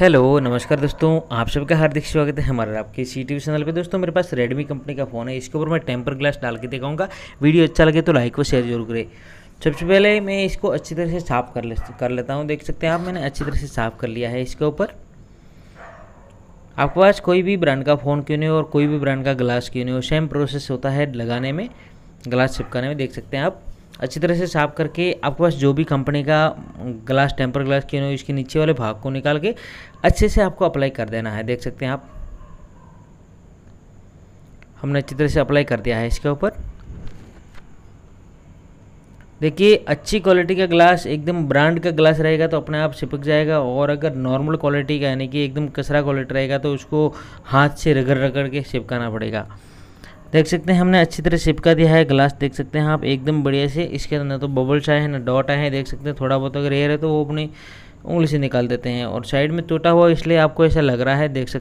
hello नमस्कार दोस्तों आप सबका हार्दिक स्वागत है हमारे आपके सी टी चैनल पे दोस्तों मेरे पास रेडमी कंपनी का फ़ोन है इसके ऊपर मैं टेम्पर ग्लास डाल के दिखाऊंगा वीडियो अच्छा लगे तो लाइक और शेयर जरूर करें सबसे पहले मैं इसको अच्छी तरह से साफ़ कर ले कर लेता हूँ देख सकते हैं आप मैंने अच्छी तरह से साफ़ कर लिया है इसके ऊपर आपके पास कोई भी ब्रांड का फ़ोन क्यों नहीं हो और कोई भी ब्रांड का ग्लास क्यों नहीं हो सेम प्रोसेस होता है लगाने में ग्लास चिपकाने में देख सकते हैं आप अच्छी तरह से साफ करके आपके पास जो भी कंपनी का ग्लास टेम्पर ग्लास क्यों नहीं इसके नीचे वाले भाग को निकाल के अच्छे से आपको अप्लाई कर देना है देख सकते हैं आप हमने अच्छी तरह से अप्लाई कर दिया है इसके ऊपर देखिए अच्छी क्वालिटी का ग्लास एकदम ब्रांड का ग्लास रहेगा तो अपने आप चिपक जाएगा और अगर नॉर्मल क्वालिटी का यानी कि एकदम कसरा क्वालिटी रहेगा तो उसको हाथ से रगड़ रगड़ के चिपकाना पड़ेगा देख सकते हैं हमने अच्छी तरह चिपका दिया है ग्लास देख सकते हैं आप एकदम बढ़िया से इसके अंदर तो बबल्स आए हैं ना डॉट आए हैं देख सकते हैं थोड़ा बहुत अगर एयर है तो वो अपनी उंगली से निकाल देते हैं और साइड में टूटा हुआ इसलिए आपको ऐसा लग रहा है देख सकते